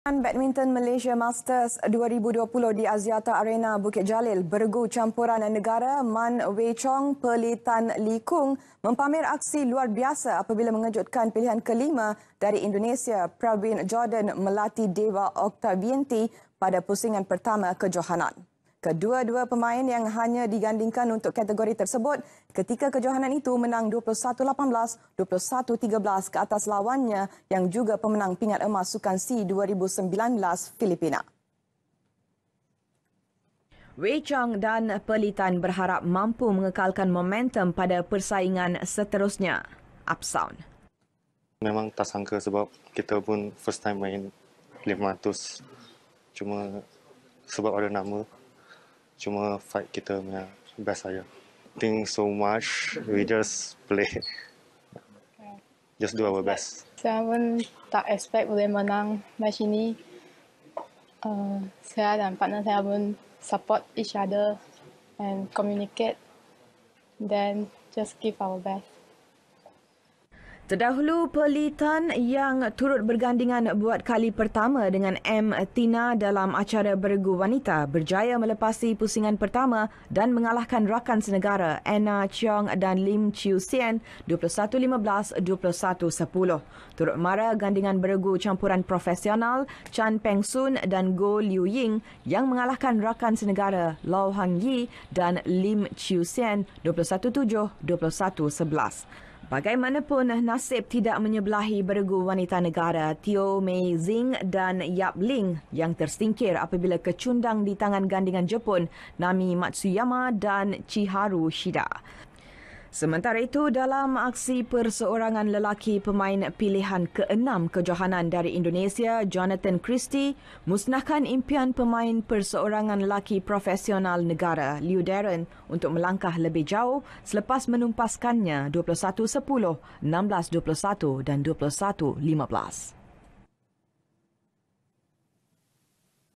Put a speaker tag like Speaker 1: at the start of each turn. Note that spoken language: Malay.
Speaker 1: Badminton Malaysia Masters 2020 di Aziata Arena Bukit Jalil bergu campuran negara Man Wei Chong Tan, Li Kung mempamer aksi luar biasa apabila mengejutkan pilihan kelima dari Indonesia Pravin Jordan Melati Dewa Oktavianti pada pusingan pertama kejohanan. Kedua-dua pemain yang hanya digandingkan untuk kategori tersebut ketika kejohanan itu menang 21-18, 21-13 ke atas lawannya yang juga pemenang pingat emas Sukan C 2019 Filipina. Wei Chong dan Pelitan berharap mampu mengekalkan momentum pada persaingan seterusnya.
Speaker 2: Upsound. Memang tak sangka sebab kita pun first time main 500. Cuma sebab ada nama, cuma fight kita punya best saja. Thank so much. We just play. Just do our best.
Speaker 3: Saya pun tak expect boleh menang match ini. Uh, saya dan partner saya pun support each other and communicate. Then just give our best.
Speaker 1: Terdahulu, Pelitan yang turut bergandingan buat kali pertama dengan M. Tina dalam acara bergu wanita berjaya melepasi pusingan pertama dan mengalahkan rakan senegara Anna Chong dan Lim Chiu Sien 21-15-21-10. Turut mara gandingan bergu campuran profesional Chan Peng Sun dan Go Liu Ying yang mengalahkan rakan senegara Lau Hang Yi dan Lim Chiu Sien 21-7-21-11. Bagaimanapun nasib tidak menyebelahi beregu wanita negara Tio Mei Zing dan Yap Ling yang tersingkir apabila kecundang di tangan gandingan Jepun Nami Matsuyama dan Chiharu Shida. Sementara itu, dalam aksi perseorangan lelaki pemain pilihan keenam kejohanan dari Indonesia, Jonathan Christie, musnahkan impian pemain perseorangan lelaki profesional negara, Liu Darren, untuk melangkah lebih jauh selepas menumpaskannya 21-10, 16-21 dan 21-15.